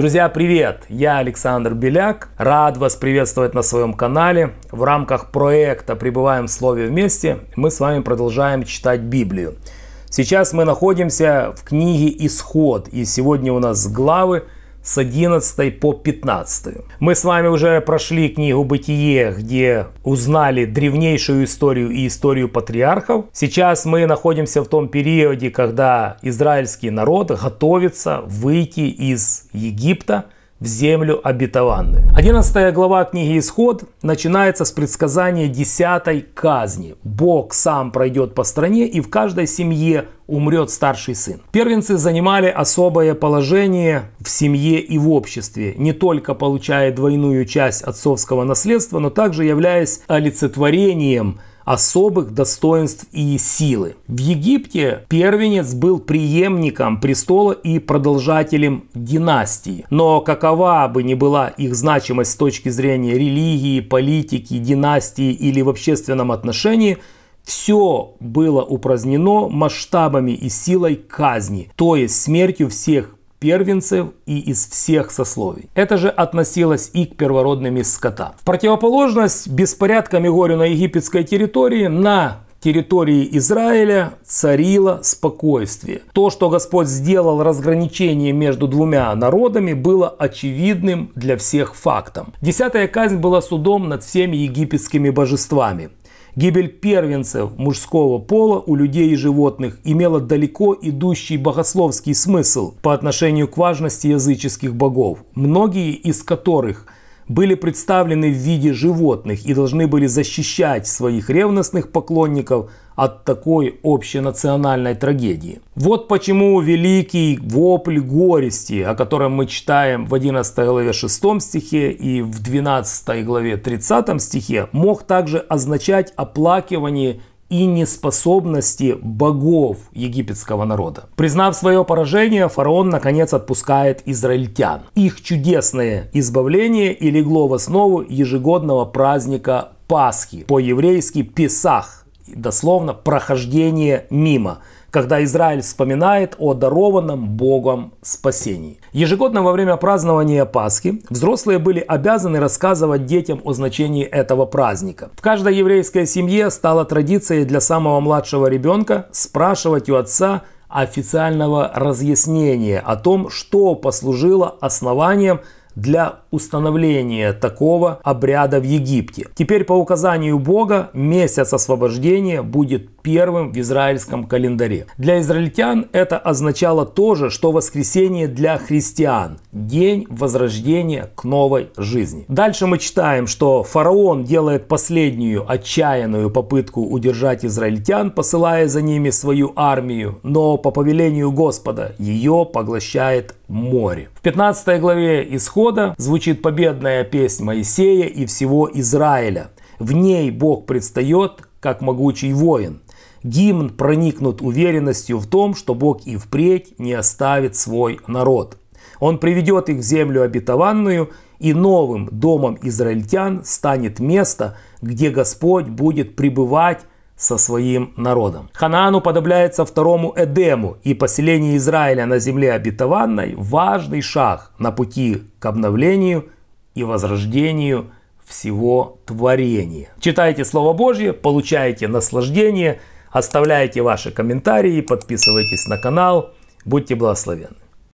Друзья, привет! Я Александр Беляк. Рад вас приветствовать на своем канале. В рамках проекта «Пребываем в Слове вместе» мы с вами продолжаем читать Библию. Сейчас мы находимся в книге «Исход», и сегодня у нас главы – с 11 по 15. Мы с вами уже прошли книгу «Бытие», где узнали древнейшую историю и историю патриархов. Сейчас мы находимся в том периоде, когда израильский народ готовится выйти из Египта – в землю обетованную. 11 глава книги Исход начинается с предсказания 10 казни. Бог сам пройдет по стране и в каждой семье умрет старший сын. Первенцы занимали особое положение в семье и в обществе, не только получая двойную часть отцовского наследства, но также являясь олицетворением особых достоинств и силы. В Египте первенец был преемником престола и продолжателем династии. Но какова бы ни была их значимость с точки зрения религии, политики, династии или в общественном отношении – все было упразднено масштабами и силой казни, то есть смертью всех первенцев и из всех сословий. Это же относилось и к первородным из скота. В противоположность беспорядкам и горю на египетской территории на территории Израиля царило спокойствие. То, что Господь сделал разграничение между двумя народами, было очевидным для всех фактом. Десятая казнь была судом над всеми египетскими божествами. Гибель первенцев мужского пола у людей и животных имела далеко идущий богословский смысл по отношению к важности языческих богов, многие из которых – были представлены в виде животных и должны были защищать своих ревностных поклонников от такой общенациональной трагедии. Вот почему великий вопль горести, о котором мы читаем в 11 главе 6 стихе и в 12 главе 30 стихе, мог также означать оплакивание и неспособности богов египетского народа. Признав свое поражение, фараон наконец отпускает израильтян. Их чудесное избавление и легло в основу ежегодного праздника Пасхи, по-еврейски Песах, дословно прохождение мимо, когда Израиль вспоминает о дарованном Богом спасении. Ежегодно во время празднования Пасхи взрослые были обязаны рассказывать детям о значении этого праздника. В каждой еврейской семье стала традицией для самого младшего ребенка спрашивать у отца официального разъяснения о том, что послужило основанием для установление такого обряда в Египте. Теперь по указанию Бога месяц освобождения будет первым в израильском календаре. Для израильтян это означало то же, что воскресение для христиан – день возрождения к новой жизни. Дальше мы читаем, что фараон делает последнюю отчаянную попытку удержать израильтян, посылая за ними свою армию, но по повелению Господа ее поглощает море. В 15 главе Исхода звучит звучит победная песнь Моисея и всего Израиля. В ней Бог предстает, как могучий воин. Гимн проникнут уверенностью в том, что Бог и впредь не оставит свой народ. Он приведет их в землю обетованную, и новым домом израильтян станет место, где Господь будет пребывать со своим народом. Ханаан уподобляется второму Эдему, и поселение Израиля на земле обетованной – важный шаг на пути к обновлению и возрождению всего творения. Читайте Слово Божье, получайте наслаждение, оставляйте ваши комментарии, подписывайтесь на канал. Будьте благословенны.